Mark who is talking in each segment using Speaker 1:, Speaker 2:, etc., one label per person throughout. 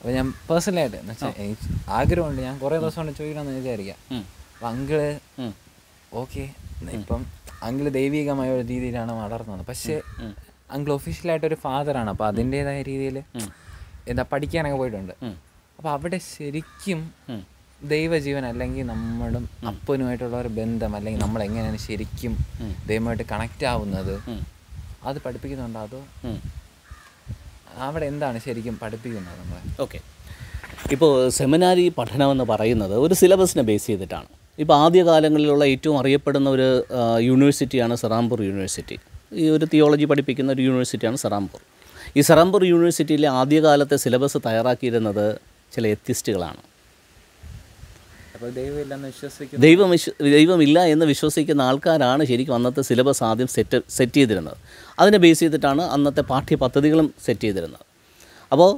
Speaker 1: അപ്പോൾ ഞാൻ പേഴ്സണലായിട്ട് എന്ന് വെച്ചാൽ ഉണ്ട് ആഗ്രഹമുണ്ട് ഞാൻ കുറേ ദിവസം കൊണ്ട് ചോദിക്കണമെന്ന് വിചാരിക്കാം അപ്പം അങ്കിള് ഓക്കെ ഇപ്പം അങ്കിള് ദൈവികമായ ഒരു രീതിയിലാണ് വളർന്നത് പക്ഷേ അങ്കിൾ ഒഫീഷ്യലായിട്ട് ഒരു ഫാദറാണ് അപ്പോൾ അതിൻ്റെതായ രീതിയിൽ എന്താ പഠിക്കാനൊക്കെ പോയിട്ടുണ്ട് അപ്പോൾ അവിടെ ശരിക്കും ദൈവജീവൻ അല്ലെങ്കിൽ നമ്മളും അപ്പനുമായിട്ടുള്ള ഒരു ബന്ധം അല്ലെങ്കിൽ നമ്മൾ എങ്ങനെയാണ് ശരിക്കും ദൈവമായിട്ട് കണക്റ്റ് ആവുന്നത് അത് പഠിപ്പിക്കുന്നുണ്ടോ അതോ അവിടെ എന്താണ് ശരിക്കും പഠിപ്പിക്കുന്നത് നമ്മൾ
Speaker 2: ഓക്കെ ഇപ്പോൾ സെമിനാരി പഠനമെന്ന് പറയുന്നത് ഒരു സിലബസിനെ ബേസ് ചെയ്തിട്ടാണ് ഇപ്പോൾ ആദ്യകാലങ്ങളിലുള്ള ഏറ്റവും അറിയപ്പെടുന്ന ഒരു യൂണിവേഴ്സിറ്റിയാണ് സറാംപൂർ യൂണിവേഴ്സിറ്റി ഈ ഒരു തിയോളജി പഠിപ്പിക്കുന്ന ഒരു യൂണിവേഴ്സിറ്റിയാണ് സറാംപൂർ ഈ സറാംപൂർ യൂണിവേഴ്സിറ്റിയിലെ ആദ്യകാലത്തെ സിലബസ് തയ്യാറാക്കിയിരുന്നത് ചില എത്തിസ്റ്റുകളാണ് ദൈവം വിശ്വ ദൈവമില്ല എന്ന് വിശ്വസിക്കുന്ന ആൾക്കാരാണ് ശരിക്കും അന്നത്തെ സിലബസ് ആദ്യം സെറ്റ് സെറ്റ് ചെയ്തിരുന്നത് അതിനെ ബേസ് ചെയ്തിട്ടാണ് അന്നത്തെ പാഠ്യപദ്ധതികളും സെറ്റ് ചെയ്തിരുന്നത് അപ്പോൾ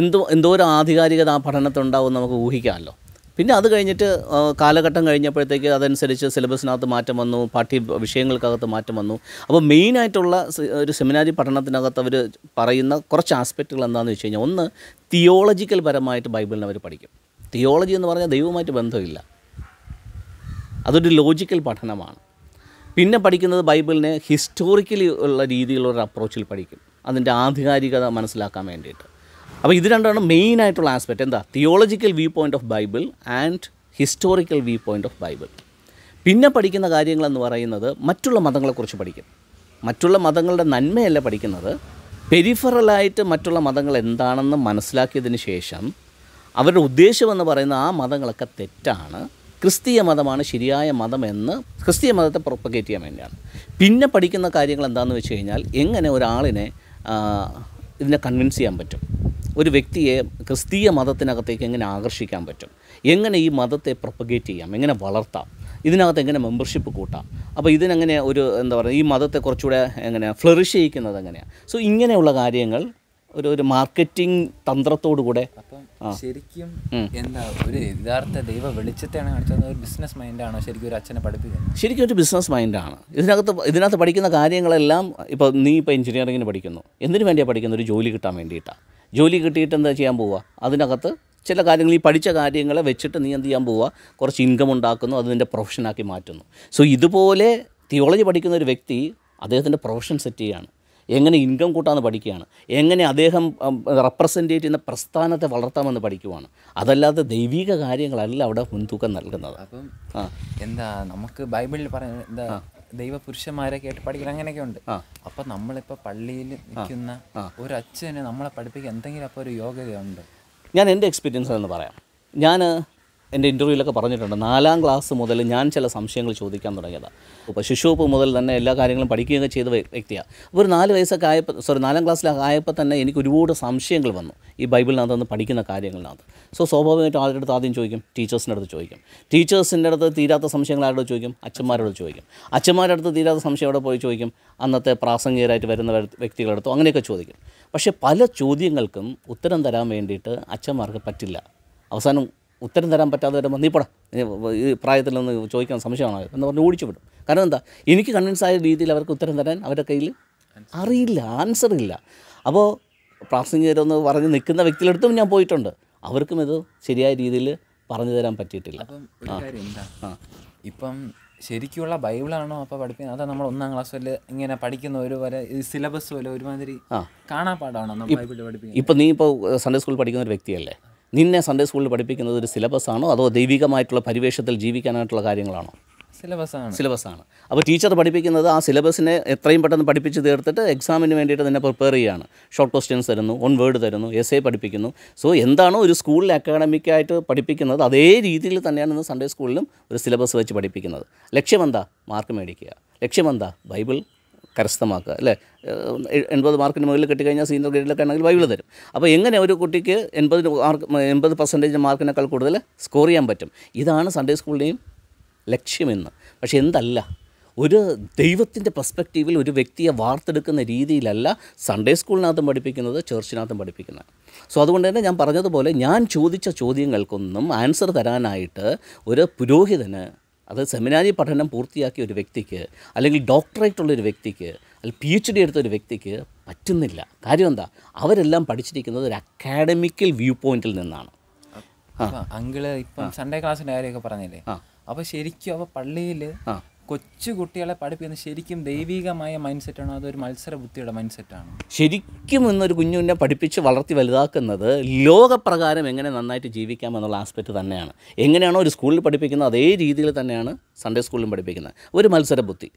Speaker 2: എന്തോ എന്തോ ഒരു ആധികാരികത ആ പഠനത്തിലുണ്ടാവും നമുക്ക് ഊഹിക്കാമല്ലോ പിന്നെ അത് കഴിഞ്ഞിട്ട് കാലഘട്ടം കഴിഞ്ഞപ്പോഴത്തേക്ക് അതനുസരിച്ച് സിലബസിനകത്ത് മാറ്റം വന്നു പാഠ്യ വിഷയങ്ങൾക്കകത്ത് മാറ്റം വന്നു അപ്പോൾ മെയിനായിട്ടുള്ള ഒരു സെമിനാരി പഠനത്തിനകത്ത് അവർ പറയുന്ന കുറച്ച് ആസ്പെക്റ്റുകൾ എന്താണെന്ന് വെച്ച് കഴിഞ്ഞാൽ ഒന്ന് തിയോളജിക്കൽ പരമായിട്ട് ബൈബിളിനെ അവർ പഠിക്കും തിയോളജി എന്ന് പറഞ്ഞാൽ ദൈവവുമായിട്ട് ബന്ധമില്ല അതൊരു ലോജിക്കൽ പഠനമാണ് പിന്നെ പഠിക്കുന്നത് ബൈബിളിനെ ഹിസ്റ്റോറിക്കലി ഉള്ള രീതിയിലുള്ള അപ്രോച്ചിൽ പഠിക്കും അതിൻ്റെ ആധികാരികത മനസ്സിലാക്കാൻ വേണ്ടിയിട്ട് അപ്പോൾ ഇത് രണ്ടാണ് മെയിൻ ആയിട്ടുള്ള ആസ്പെക്റ്റ് എന്താ theological view point of Bible and historical view point of Bible പിന്നെ പഠിക്കുന്ന കാര്യങ്ങളെന്ന് പറയുന്നത് മറ്റുള്ള മതങ്ങളെക്കുറിച്ച് പഠിക്കും മറ്റുള്ള മതങ്ങളുടെ നന്മയല്ല പഠിക്കുന്നത് പെരിഫറലായിട്ട് മറ്റുള്ള മതങ്ങൾ എന്താണെന്ന് മനസ്സിലാക്കിയതിന് ശേഷം അവരുടെ ഉദ്ദേശമെന്ന് പറയുന്ന ആ മതങ്ങളൊക്കെ തെറ്റാണ് ക്രിസ്തീയ മതമാണ് ശരിയായ മതമെന്ന് ക്രിസ്തീയ മതത്തെ പ്രൊപ്പഗേറ്റ് ചെയ്യാൻ വേണ്ടിയാണ് പിന്നെ പഠിക്കുന്ന കാര്യങ്ങൾ എന്താണെന്ന് വെച്ച് കഴിഞ്ഞാൽ എങ്ങനെ ഒരാളിനെ ഇതിനെ കൺവിൻസ് ചെയ്യാൻ പറ്റും ഒരു വ്യക്തിയെ ക്രിസ്തീയ മതത്തിനകത്തേക്ക് എങ്ങനെ ആകർഷിക്കാൻ പറ്റും എങ്ങനെ ഈ മതത്തെ പ്രൊപ്പഗേറ്റ് ചെയ്യാം എങ്ങനെ വളർത്താം ഇതിനകത്ത് എങ്ങനെ മെമ്പർഷിപ്പ് കൂട്ടാം അപ്പോൾ ഇതിനെങ്ങനെ ഒരു എന്താ പറയുക ഈ മതത്തെ കുറച്ചുകൂടെ എങ്ങനെ ഫ്ലറിഷ് ചെയ്യിക്കുന്നത് എങ്ങനെയാണ് സോ ഇങ്ങനെയുള്ള കാര്യങ്ങൾ ഒരു ഒരു മാർക്കറ്റിംഗ് തന്ത്രത്തോടുകൂടെ കൂടെ ശരിക്കും എന്താ
Speaker 1: ഒരു യഥാർത്ഥ ദൈവ വെളിച്ചത്തെയാണ് കാണിച്ചത് ഒരു ബിസിനസ് മൈൻഡാണോ ശരിക്കും ഒരു അച്ഛനെ പഠിപ്പിക്കുന്നത്
Speaker 2: ശരിക്കും ഒരു ബിസിനസ് മൈൻഡാണ് ഇതിനകത്ത് ഇതിനകത്ത് പഠിക്കുന്ന കാര്യങ്ങളെല്ലാം ഇപ്പോൾ നീ ഇപ്പോൾ എഞ്ചിനീയറിങ്ങിന് പഠിക്കുന്നു എന്തിനു വേണ്ടിയാണ് പഠിക്കുന്നത് ഒരു ജോലി കിട്ടാൻ വേണ്ടിയിട്ടാണ് ജോലി കിട്ടിയിട്ട് എന്താ ചെയ്യാൻ പോവുക അതിനകത്ത് ചില കാര്യങ്ങൾ ഈ പഠിച്ച കാര്യങ്ങളെ വെച്ചിട്ട് നീ എന്ത് ചെയ്യാൻ പോവുക കുറച്ച് ഇൻകം ഉണ്ടാക്കുന്നു അത് നിൻ്റെ പ്രൊഫഷനാക്കി മാറ്റുന്നു സോ ഇതുപോലെ തിയോളജി പഠിക്കുന്ന ഒരു വ്യക്തി അദ്ദേഹത്തിൻ്റെ പ്രൊഫഷൻ സെറ്റ് ചെയ്യുകയാണ് എങ്ങനെ ഇൻകം കൂട്ടാമെന്ന് പഠിക്കുകയാണ് എങ്ങനെ അദ്ദേഹം റെപ്രസെൻറ്റേറ്റ് ചെയ്യുന്ന പ്രസ്ഥാനത്തെ വളർത്താമെന്ന് പഠിക്കുവാണ് അതല്ലാതെ ദൈവിക കാര്യങ്ങളല്ല അവിടെ മുൻതൂക്കം നൽകുന്നത് അപ്പം
Speaker 1: എന്താ നമുക്ക് ബൈബിളിൽ പറയുന്നത് എന്താ ദൈവപുരുഷന്മാരെ കേട്ട് പഠിക്കണം അങ്ങനെയൊക്കെ ഉണ്ട് അപ്പൊ നമ്മളിപ്പോ പള്ളിയിൽ നിൽക്കുന്ന ഒരു അച്ഛനെ നമ്മളെ പഠിപ്പിക്കാൻ എന്തെങ്കിലും അപ്പോൾ ഒരു യോഗ്യതയുണ്ട്
Speaker 2: ഞാൻ എൻ്റെ എക്സ്പീരിയൻസ് എന്ന് പറയാം ഞാൻ എൻ്റെ ഇൻ്റർവ്യൂവിലൊക്കെ പറഞ്ഞിട്ടുണ്ട് നാലാം ക്ലാസ് മുതൽ ഞാൻ ചില സംശയങ്ങൾ ചോദിക്കാൻ തുടങ്ങിയത് ഇപ്പോൾ ശിശുവപ്പ് മുതൽ തന്നെ എല്ലാ കാര്യങ്ങളും പഠിക്കുകയൊക്കെ ചെയ്ത വ്യക്തിയാണ് അപ്പോൾ ഒരു നാല് വയസ്സൊക്കെ ആയപ്പോൾ സോറി നാലാം ക്ലാസ്സിലൊക്കെ ആയപ്പോൾ തന്നെ എനിക്ക് ഒരുപാട് സംശയങ്ങൾ വന്നു ഈ ബൈബിളിനകത്തുനിന്ന് പഠിക്കുന്ന കാര്യങ്ങളിനകത്ത് സോ സ്വാഭാവികമായിട്ടും ആരുടെ അടുത്ത് ആദ്യം ചോദിക്കും ടീച്ചേഴ്സിൻ്റെ അടുത്ത് ചോദിക്കും ടീച്ചേഴ്സിൻ്റെ അടുത്ത് തീരാത്ത സംശയങ്ങൾ ആരോട് ചോദിക്കും അച്ഛന്മാരോട് ചോദിക്കും അച്ഛന്മാരുടെ അടുത്ത് തീരാത്ത സംശയം അവിടെ പോയി ചോദിക്കും അന്നത്തെ പ്രാസംഗികരായിട്ട് വരുന്ന വ്യക്തികളുടെ അങ്ങനെയൊക്കെ ചോദിക്കും പക്ഷേ പല ചോദ്യങ്ങൾക്കും ഉത്തരം തരാൻ വേണ്ടിയിട്ട് അച്ഛന്മാർക്ക് പറ്റില്ല അവസാനം ഉത്തരം തരാൻ പറ്റാതെ വരുമ്പോൾ നീ പോടാ ഈ പ്രായത്തിലൊന്ന് ചോദിക്കാൻ സംശയമാണോ എന്ന് പറഞ്ഞ് ഓടിച്ചു വിടും കാരണം എന്താ എനിക്ക് കൺവിൻസ് ആയ രീതിയിൽ അവർക്ക് ഉത്തരം തരാൻ അവരുടെ കയ്യിൽ അറിയില്ല ആൻസർ ഇല്ല അപ്പോൾ പ്രാസംഗികരൊന്ന് പറഞ്ഞ് നിൽക്കുന്ന വ്യക്തികളടുത്തും ഞാൻ പോയിട്ടുണ്ട് അവർക്കും ഇത് ശരിയായ രീതിയിൽ പറഞ്ഞു തരാൻ പറ്റിയിട്ടില്ല
Speaker 1: ഇപ്പം ശരിക്കുള്ള ബൈബിളാണോ അപ്പോൾ
Speaker 2: പഠിപ്പിക്കുന്നത് അതോ നമ്മൾ ഒന്നാം ക്ലാസ്സിൽ ഇങ്ങനെ പഠിക്കുന്ന
Speaker 1: ഒരു വരെ സിലബസ് പോലെ ഒരുമാതിരി കാണാപ്പാടാണോ ബൈബിൾ പഠിപ്പിക്കുന്നത്
Speaker 2: ഇപ്പം നീ ഇപ്പോൾ സൺഡേ സ്കൂളിൽ പഠിക്കുന്ന ഒരു വ്യക്തിയല്ലേ നിന്നെ സൺഡേ സ്കൂളിൽ പഠിപ്പിക്കുന്നത് ഒരു സിലബസ് ആണോ അതോ ദൈവികമായിട്ടുള്ള പരിവേഷത്തിൽ ജീവിക്കാനായിട്ടുള്ള കാര്യങ്ങളാണോ സിലബസാണ് സിലബസാണ് അപ്പോൾ ടീച്ചർ പഠിപ്പിക്കുന്നത് ആ സിലബസിനെ എത്രയും പെട്ടെന്ന് പഠിപ്പിച്ച് തീർത്തിട്ട് എക്സാമിന് വേണ്ടിയിട്ട് നിന്നെ പ്രിപ്പയർ ചെയ്യുകയാണ് ഷോർട്ട് ക്വസ്റ്റ്യൻസ് തരുന്നു ഓൺ വേർഡ് തരുന്നു എസ് എ പഠിപ്പിക്കുന്നു സോ എന്താണോ ഒരു സ്കൂളിൽ അക്കാഡമിക്കായിട്ട് പഠിപ്പിക്കുന്നത് അതേ രീതിയിൽ തന്നെയാണ് ഇന്ന് സൺഡേ സ്കൂളിലും ഒരു സിലബസ് വെച്ച് പഠിപ്പിക്കുന്നത് ലക്ഷ്യമെന്താ മാർക്ക് മേടിക്കുക ലക്ഷ്യമെന്താ ബൈബിൾ കരസ്ഥമാക്കുക അല്ലേ എൺപത് മാർക്കിന് മുകളിൽ കിട്ടിക്കഴിഞ്ഞാൽ സീനിയർ ഗ്രേഡിലൊക്കെ ആണെങ്കിൽ ബൈബിൾ തരും അപ്പോൾ എങ്ങനെ ഒരു കുട്ടിക്ക് എൺപത് മാർക്ക് എൺപത് പെർസെൻറ്റേജ് മാർക്കിനേക്കാൾ കൂടുതൽ സ്കോർ ചെയ്യാൻ പറ്റും ഇതാണ് സൺഡേ സ്കൂളിൻ്റെയും ലക്ഷ്യമെന്ന് പക്ഷേ എന്തല്ല ഒരു ദൈവത്തിൻ്റെ പെർസ്പെക്റ്റീവിൽ ഒരു വ്യക്തിയെ വാർത്തെടുക്കുന്ന രീതിയിലല്ല സൺഡേ സ്കൂളിനകത്തും പഠിപ്പിക്കുന്നത് ചേർച്ചിനകത്തും പഠിപ്പിക്കുന്നത് സോ അതുകൊണ്ട് തന്നെ ഞാൻ പറഞ്ഞതുപോലെ ഞാൻ ചോദിച്ച ചോദ്യങ്ങൾക്കൊന്നും ആൻസർ തരാനായിട്ട് ഒരു പുരോഹിതന് അത് സെമിനാരി പഠനം പൂർത്തിയാക്കിയ ഒരു വ്യക്തിക്ക് അല്ലെങ്കിൽ ഡോക്ടറേറ്റ് ഉള്ള ഒരു വ്യക്തിക്ക് അല്ലെങ്കിൽ പി എച്ച് ഡി എടുത്ത ഒരു വ്യക്തിക്ക് പറ്റുന്നില്ല കാര്യം എന്താ അവരെല്ലാം പഠിച്ചിരിക്കുന്നത് ഒരു അക്കാഡമിക്കൽ വ്യൂ പോയിന്റിൽ നിന്നാണ് അങ്കിള് ഇപ്പം സൺഡേ ക്ലാസ്സിൻ്റെ കാര്യമൊക്കെ പറഞ്ഞില്ലേ അപ്പോൾ
Speaker 1: ശരിക്കും അപ്പോൾ പള്ളിയിൽ കൊച്ചുകുട്ടികളെ പഠിപ്പിക്കുന്ന ശരിക്കും ദൈവികമായ മൈൻഡ് സെറ്റാണോ അതോ ഒരു മത്സര ബുദ്ധിയുടെ മൈൻഡ്
Speaker 2: ശരിക്കും എന്നൊരു കുഞ്ഞുവിനെ പഠിപ്പിച്ച് വളർത്തി വലുതാക്കുന്നത് ലോകപ്രകാരം എങ്ങനെ നന്നായിട്ട് ജീവിക്കാം എന്നുള്ള ആസ്പെക്റ്റ് തന്നെയാണ് എങ്ങനെയാണോ ഒരു സ്കൂളിൽ പഠിപ്പിക്കുന്നത് അതേ രീതിയിൽ തന്നെയാണ് സൺഡേ സ്കൂളിലും പഠിപ്പിക്കുന്നത് ഒരു മത്സര ബുദ്ധി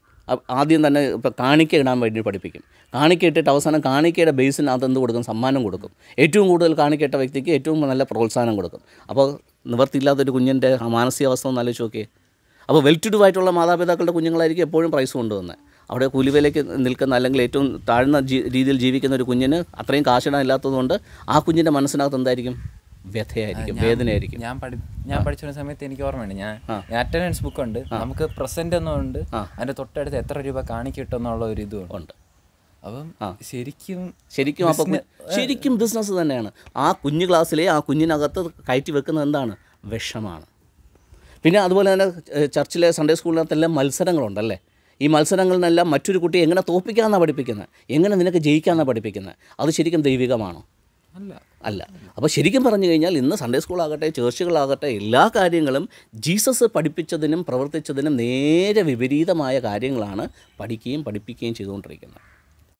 Speaker 2: ആദ്യം തന്നെ ഇപ്പോൾ കാണിക്ക ഇടാൻ വേണ്ടി പഠിപ്പിക്കും കാണിക്ക ഇട്ടിട്ട് അവസാനം കാണിക്കയുടെ ബേസിനകത്ത് എന്ത് കൊടുക്കും സമ്മാനം കൊടുക്കും ഏറ്റവും കൂടുതൽ കാണിക്കയിട്ട വ്യക്തിക്ക് ഏറ്റവും നല്ല പ്രോത്സാഹനം കൊടുക്കും അപ്പോൾ നിവർത്തിയില്ലാത്തൊരു കുഞ്ഞിൻ്റെ മാനസികാവസ്ഥ ഒന്ന് ആലോചിച്ച് നോക്കിയേ അപ്പോൾ വെൽ ടു ഡു ആയിട്ടുള്ള മാതാപിതാക്കളുടെ കുഞ്ഞുങ്ങളായിരിക്കും എപ്പോഴും പ്രൈസ് കൊണ്ടുവന്നത് അവിടെ കൂലിവേലയ്ക്ക് നിൽക്കുന്ന അല്ലെങ്കിൽ ഏറ്റവും താഴ്ന്ന രീതിയിൽ ജീവിക്കുന്ന ഒരു കുഞ്ഞിന് അത്രയും കാശിടാൻ ഇല്ലാത്തതുകൊണ്ട് ആ കുഞ്ഞിൻ്റെ മനസ്സിനകത്ത് എന്തായിരിക്കും വ്യഥയായിരിക്കും വേദനയായിരിക്കും
Speaker 1: ഞാൻ പഠി ഞാൻ പഠിച്ചിരുന്ന സമയത്ത് എനിക്ക് ഓർമ്മയുണ്ട് ഞാൻ അറ്റൻഡൻസ് ബുക്ക് ഉണ്ട് നമുക്ക് പ്രസന്റ് എന്നുണ്ട് അതിന്റെ തൊട്ടടുത്ത് എത്ര രൂപ കാണിക്കിട്ടെന്നുള്ള ഒരു ഇതും ഉണ്ട്
Speaker 2: അപ്പം ശരിക്കും ശരിക്കും അപ്പം ശരിക്കും ബിസിനസ് തന്നെയാണ് ആ കുഞ്ഞു ക്ലാസ്സിലെ ആ കുഞ്ഞിനകത്ത് കയറ്റി വെക്കുന്നത് എന്താണ് വിഷമാണ് പിന്നെ അതുപോലെ തന്നെ ചർച്ചിലെ സൺഡേ സ്കൂളിനകത്തെല്ലാം മത്സരങ്ങളുണ്ടല്ലേ ഈ മത്സരങ്ങളിലെല്ലാം മറ്റൊരു കുട്ടി എങ്ങനെ തോൽപ്പിക്കാമെന്നാണ് പഠിപ്പിക്കുന്നത് എങ്ങനെ നിനക്ക് ജയിക്കാമെന്നാണ് പഠിപ്പിക്കുന്നത് അത് ശരിക്കും ദൈവികമാണോ അല്ല അല്ല അപ്പോൾ ശരിക്കും പറഞ്ഞു കഴിഞ്ഞാൽ ഇന്ന് സൺഡേ സ്കൂളാകട്ടെ ചേർച്ചകളാകട്ടെ എല്ലാ കാര്യങ്ങളും ജീസസ് പഠിപ്പിച്ചതിനും പ്രവർത്തിച്ചതിനും നേരെ വിപരീതമായ കാര്യങ്ങളാണ് പഠിക്കുകയും പഠിപ്പിക്കുകയും ചെയ്തുകൊണ്ടിരിക്കുന്നത്